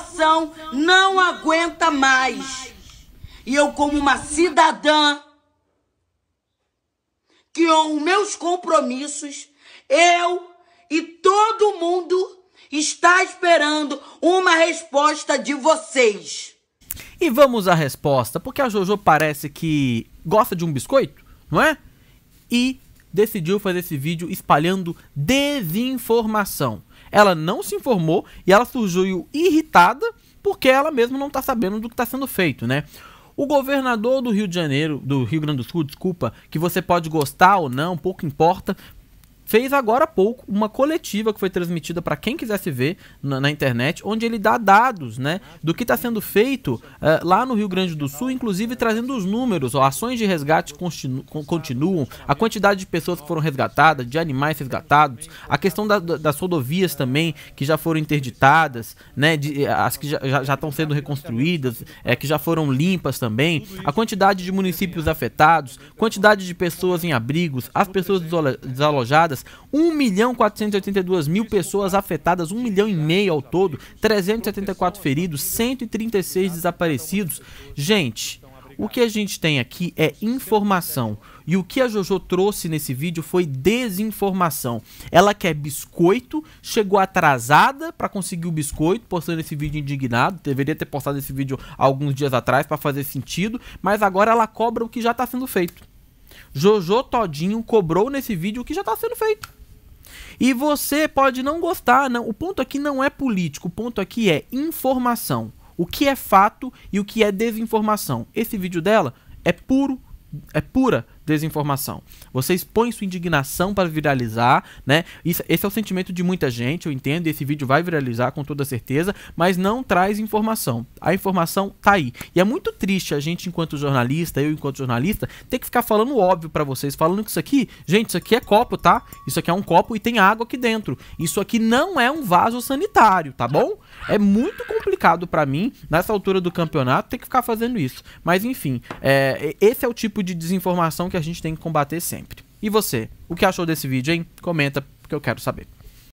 população não aguenta mais. E eu, como uma cidadã que honro meus compromissos, eu e todo mundo está esperando uma resposta de vocês. E vamos à resposta, porque a Jojo parece que gosta de um biscoito, não é? E decidiu fazer esse vídeo espalhando desinformação ela não se informou e ela surgiu irritada porque ela mesma não está sabendo do que está sendo feito, né? O governador do Rio de Janeiro, do Rio Grande do Sul, desculpa, que você pode gostar ou não, pouco importa, fez agora há pouco uma coletiva que foi transmitida para quem quisesse ver na, na, internet, onde ele dá dados né, do que está sendo feito uh, lá no Rio Grande do Sul, inclusive trazendo os números, ó, ações de resgate continu, continuam, a quantidade de pessoas que foram resgatadas, de animais resgatados, a questão da, da, das rodovias também, que já foram interditadas, né, de, eh, as que já estão sendo reconstruídas, é, que já foram limpas também, a quantidade de municípios afetados, quantidade de pessoas em abrigos, as pessoas desalojadas, afetadas, 1 milhão 482 mil pessoas afetadas, 1 milhão e meio ao todo, 374 feridos, 136 desaparecidos. Gente, o que a gente tem aqui é informação. E o que a JoJo trouxe nesse vídeo foi desinformação. Ela quer biscoito, chegou atrasada para conseguir o biscoito, postando esse vídeo indignado. Deveria ter postado esse vídeo alguns dias atrás para fazer sentido, mas agora ela cobra o que já está sendo feito. Jojo Todinho cobrou nesse vídeo o que já está sendo feito. E você pode não gostar, não. O ponto aqui não é político, o ponto aqui é informação. O que é fato e o que é desinformação. Esse vídeo dela é puro, é pura desinformação. Você expõe sua indignação para viralizar, né? Isso, esse é o sentimento de muita gente, eu entendo, esse vídeo vai viralizar com toda certeza, mas não traz informação. A informação tá aí. E é muito triste a gente, enquanto jornalista, eu enquanto jornalista, ter que ficar falando óbvio para vocês, falando que isso aqui, gente, isso aqui é copo, tá? Isso aqui é um copo e tem água aqui dentro. Isso aqui não é um vaso sanitário, tá bom? É muito complicado para mim, nessa altura do campeonato, ter que ficar fazendo isso. Mas enfim, é, esse é o tipo de desinformação que que a gente tem que combater sempre. E você, o que achou desse vídeo, hein? Comenta, porque eu quero saber.